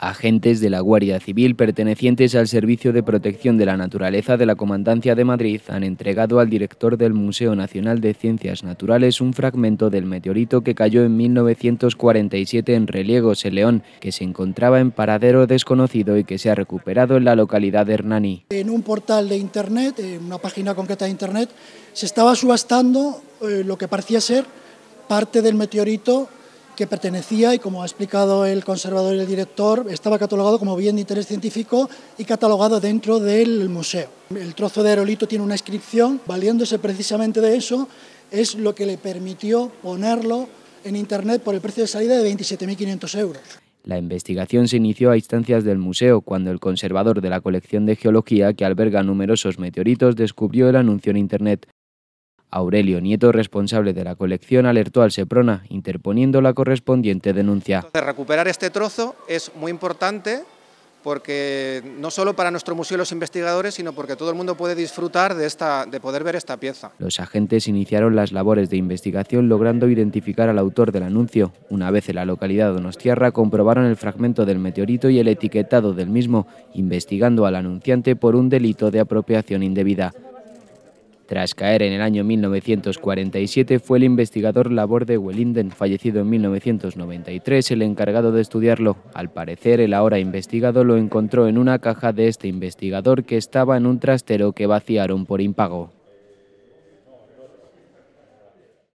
agentes de la Guardia Civil pertenecientes al Servicio de Protección de la Naturaleza de la Comandancia de Madrid han entregado al director del Museo Nacional de Ciencias Naturales un fragmento del meteorito que cayó en 1947 en Reliegos, en León, que se encontraba en paradero desconocido y que se ha recuperado en la localidad de Hernani. En un portal de Internet, en una página concreta de Internet, se estaba subastando eh, lo que parecía ser parte del meteorito que pertenecía y, como ha explicado el conservador y el director, estaba catalogado como bien de interés científico y catalogado dentro del museo. El trozo de aerolito tiene una inscripción, valiéndose precisamente de eso, es lo que le permitió ponerlo en Internet por el precio de salida de 27.500 euros. La investigación se inició a instancias del museo cuando el conservador de la colección de geología que alberga numerosos meteoritos descubrió el anuncio en Internet. Aurelio Nieto, responsable de la colección, alertó al Seprona, interponiendo la correspondiente denuncia. recuperar este trozo es muy importante porque no solo para nuestro museo y los investigadores, sino porque todo el mundo puede disfrutar de, esta, de poder ver esta pieza. Los agentes iniciaron las labores de investigación logrando identificar al autor del anuncio. Una vez en la localidad de donostiarra comprobaron el fragmento del meteorito y el etiquetado del mismo, investigando al anunciante por un delito de apropiación indebida. Tras caer en el año 1947, fue el investigador labor de Wellinden, fallecido en 1993, el encargado de estudiarlo. Al parecer, el ahora investigado lo encontró en una caja de este investigador que estaba en un trastero que vaciaron por impago.